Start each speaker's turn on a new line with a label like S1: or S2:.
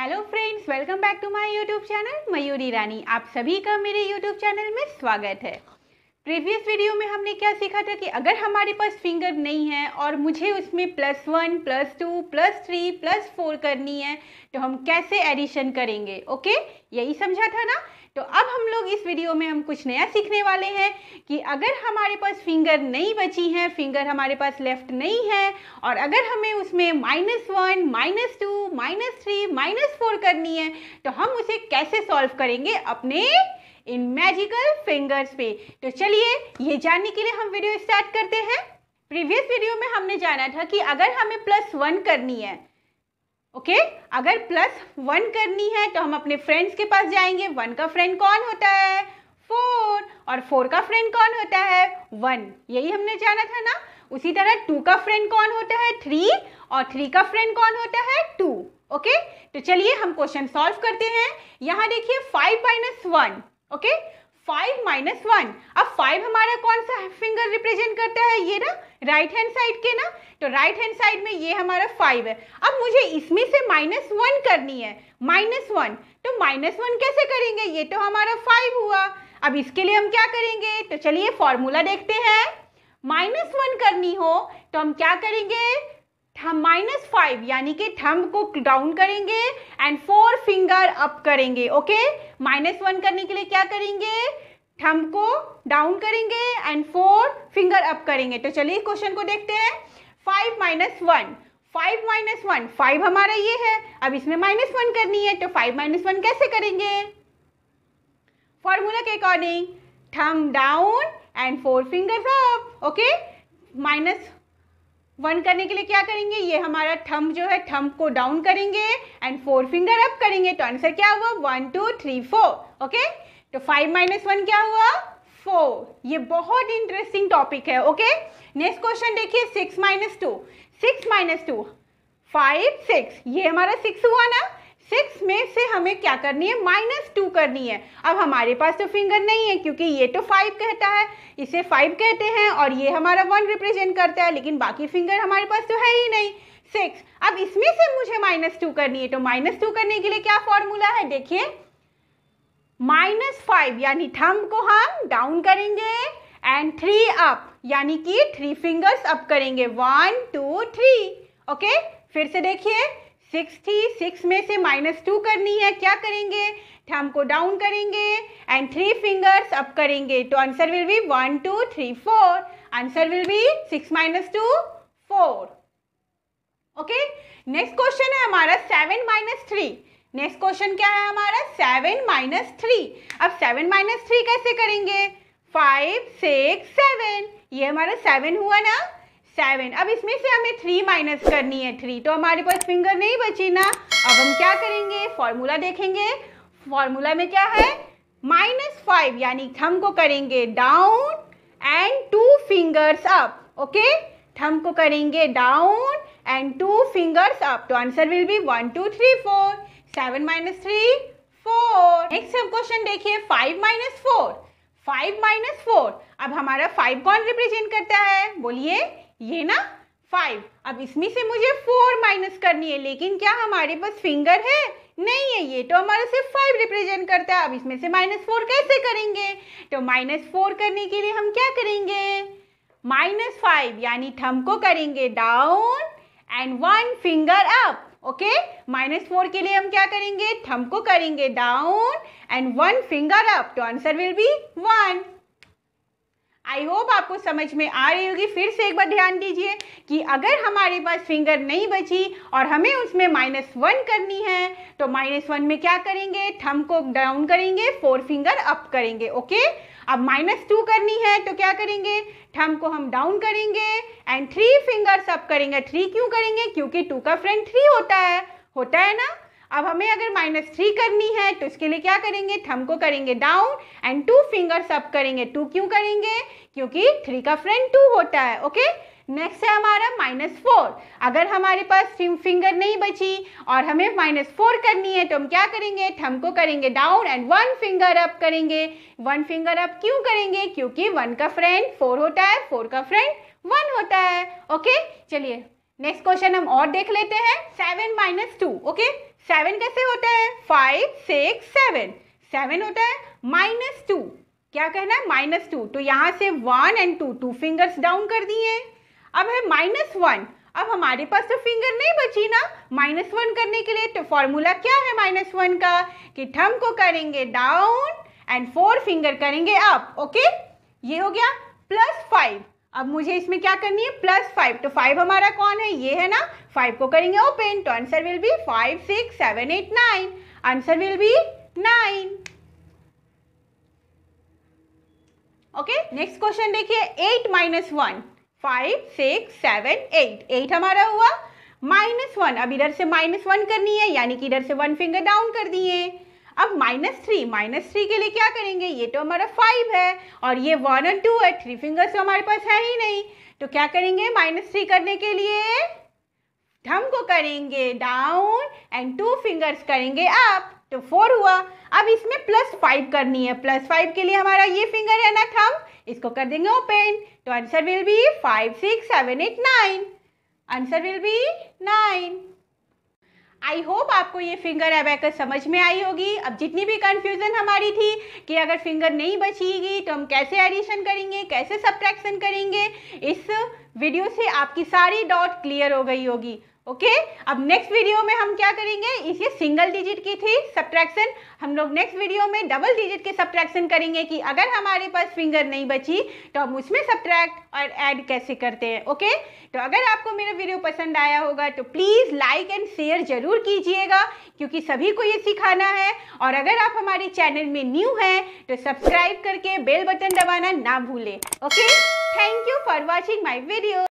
S1: Hello friends welcome back to my YouTube channel Mayuri Rani आप सभी का मेरे यूट्यूब चैनल में स्वागत है प्रीवियस वीडियो में हमने क्या सीखा था कि अगर हमारे पास फिंगर नहीं है और मुझे उसमें plus one plus two plus three plus four करनी है तो हम कैसे एडिशन करेंगे ओके यही समझा था ना तो अब हम लोग इस वीडियो में हम कुछ नया सीखने वाले हैं कि अगर हमारे पास फिंगर नहीं बची हैं फिंगर हमारे पास लेफ्ट नहीं है और अगर हमें उसमें minus one minus two minus three minus four करनी है तो हम उसे कैसे सॉल्व करेंगे अपने इन मैजिकल फिंगर्स पे तो चलिए ये जानने के लिए हम वीडियो स्टार्ट करते हैं प्रीवियस वीडियो में हमने जाना था कि अगर हमें प्लस वन करनी है ओके okay? अगर प्लस वन करनी है तो हम अपने फ्रेंड्स के पास जाएंगे वन का फ्रेंड कौन होता है फोर और फोर का फ्रेंड कौन होता है वन यही हमने जाना था ना उसी तरह टू का फ्रेंड कौन होता है थ्री और थ्री का फ्रेंड कौन होता है टू ओके okay? तो चलिए हम क्वेश्चन सॉल्व करते हैं यहाँ देखिए five minus one okay five minus one अब फाइव हमारा कौन सा फिंगर रिप्रेजेंट करता है ये ना राइट हैंड साइड के ना तो राइट हैंड साइड में ये हमारा फाइव है अब मुझे इसमें से माइनस वन करनी है माइनस वन तो माइनस वन कैसे करेंगे ये तो हमारा फाइव हुआ अब इसके लिए हम क्या करेंगे तो चलिए फॉर्मूला देखते हैं माइनस वन करनी हो तो हम क्या करेंगे माइनस फाइव यानी कि थंब को डाउन करेंगे एंड फोर फिंगर अप करेंगे ओके माइनस वन करने के लिए क्या करेंगे थंब को डाउन करेंगे एंड फोर फिंगर अप करेंगे तो चलिए क्वेश्चन को देखते हैं five minus one five minus one five हमारा ये है अब इसमें माइनस वन करनी है तो फाइव माइनस वन कैसे करेंगे फॉर्मूला के according thumb down and four finger up okay minus one करने के लिए क्या करेंगे ये हमारा थंब जो है थंब को डाउन करेंगे एंड फोर फिंगर अप करेंगे तो आंसर क्या हुआ one two three four okay तो फाइव माइनस वन क्या हुआ फोर ये बहुत इंटरेस्टिंग टॉपिक है ओके नेक्स्ट क्वेश्चन देखिए six minus two six minus two five six ये हमारा सिक्स हुआ ना सिक्स में से हमें क्या करनी है माइनस टू करनी है अब हमारे पास तो फिंगर नहीं है क्योंकि ये तो फाइव कहता है इसे फाइव कहते हैं और ये हमारा वन रिप्रेजेंट करता है लेकिन बाकी फिंगर हमारे पास तो है ही नहीं सिक्स अब इसमें से मुझे माइनस टू करनी है तो माइनस टू करने के लिए क्या फॉर्मूला है देखिए माइनस फाइव यानी थम को हम डाउन करेंगे एंड थ्री अप यानी कि थ्री फिंगर्स अप करेंगे वन टू थ्री ओके फिर से देखिए सिक्स थी सिक्स में से माइनस टू करनी है क्या करेंगे थम को डाउन करेंगे एंड थ्री फिंगर्स अप करेंगे तो answer will be one two three four answer will be six minus two four okay next question है हमारा seven minus three next question क्या है हमारा सेवन माइनस थ्री अब सेवन माइनस थ्री कैसे करेंगे फाइव सिक्स सेवन ये हमारा सेवन हुआ ना सेवन अब इसमें से हमें थ्री माइनस करनी है थ्री तो हमारे पास फिंगर नहीं बची ना अब हम क्या करेंगे फॉर्मूला देखेंगे फॉर्मूला में क्या है माइनस फाइव यानी थम को करेंगे down and two fingers up okay thumb को करेंगे down and two fingers up तो answer will be one two three four seven minus three four next हम क्वेश्चन देखिए five minus four five minus four अब हमारा five कौन represent करता है बोलिए ये ना फाइव अब इसमें से मुझे फोर माइनस करनी है लेकिन क्या हमारे पास फिंगर है नहीं है ये तो हमारा सिर्फ फाइव रिप्रेजेंट करता है अब इसमें से माइनस फोर कैसे करेंगे तो माइनस फोर करने के लिए हम क्या करेंगे माइनस फाइव यानी थम को करेंगे down and one finger up okay minus four के लिए हम क्या करेंगे थम को करेंगे down and one finger up तो answer will be one I hope आपको समझ में आ रही होगी फिर से एक बार ध्यान दीजिए कि अगर हमारे पास फिंगर नहीं बची और हमें उसमें माइनस वन करनी है तो माइनस वन में क्या करेंगे थम को डाउन करेंगे फोर फिंगर अप करेंगे ओके अब माइनस टू करनी है तो क्या करेंगे थम को हम डाउन करेंगे एंड थ्री फिंगर्स अप करेंगे थ्री क्यों करेंगे क्योंकि टू का फ्रेंड थ्री होता है होता है ना अब हमें अगर माइनस थ्री करनी है तो इसके लिए क्या करेंगे थम को करेंगे down and two fingers up करेंगे टू क्यों करेंगे क्योंकि थ्री का फ्रेंड टू होता है ओके नेक्स्ट है हमारा माइनस फोर अगर हमारे पास फिंगर नहीं बची और हमें माइनस फोर करनी है तो हम क्या करेंगे थम को करेंगे down and one finger up करेंगे वन फिंगर अप क्यों करेंगे क्योंकि वन का फ्रेंड फोर होता है फोर का फ्रेंड वन होता है ओके चलिए नेक्स्ट क्वेश्चन हम और देख लेते हैं seven minus two okay seven कैसे होता है फाइव सिक्स सेवन सेवन होता है माइनस टू क्या कहना है माइनस टू तो यहाँ से one and two two fingers down कर दिए अब है माइनस वन अब हमारे पास तो फिंगर नहीं बची ना माइनस वन करने के लिए तो फॉर्मूला क्या है माइनस वन का कि थम को करेंगे डाउन एंड फोर फिंगर करेंगे अप ओके ये हो गया प्लस फाइव अब मुझे इसमें क्या करनी है प्लस फाइव तो फाइव हमारा कौन है ये है ना फाइव को करेंगे ओपन तो answer will be five six seven eight nine answer will be nine okay next question देखिए eight minus one five six seven eight eight हमारा हुआ माइनस वन अब इधर से माइनस वन करनी है यानी कि इधर से वन फिंगर डाउन कर दिए अब माइनस थ्री माइनस थ्री के लिए क्या करेंगे ये तो हमारा फाइव है और ये वन एंड टू है थ्री फिंगर्स तो हमारे पास है ही नहीं तो क्या करेंगे माइनस थ्री करने के लिए को करेंगे डाउन एंड टू फिंगर्स करेंगे अप तो फोर हुआ अब इसमें प्लस फाइव करनी है प्लस फाइव के लिए हमारा ये फिंगर है ना थम इसको कर देंगे ओपन तो answer will be five six seven eight nine answer will be nine I hope आपको ये फिंगर एबेकस समझ में आई होगी अब जितनी भी कंफ्यूजन हमारी थी कि अगर फिंगर नहीं बचेगी तो हम कैसे एडिशन करेंगे कैसे सब्ट्रैक्शन करेंगे इस वीडियो से आपकी सारी डॉट क्लियर हो गई होगी ओके अब नेक्स्ट वीडियो में हम क्या करेंगे इसे सिंगल डिजिट की थी सब्ट्रैक्शन हम लोग नेक्स्ट वीडियो में डबल डिजिट के सब्ट्रैक्शन करेंगे कि अगर हमारे पास फिंगर नहीं बची तो हम उसमें सब्ट्रैक्ट और ऐड कैसे करते हैं ओके तो अगर आपको मेरा वीडियो पसंद आया होगा तो प्लीज़ लाइक एंड शेयर ज़रूर कीजिएगा क्योंकि सभी को ये सिखाना है और अगर आप हमारे चैनल में न्यू हैं तो सब्सक्राइब करके बेल बटन दबाना ना भूलें okay thank you for watching my video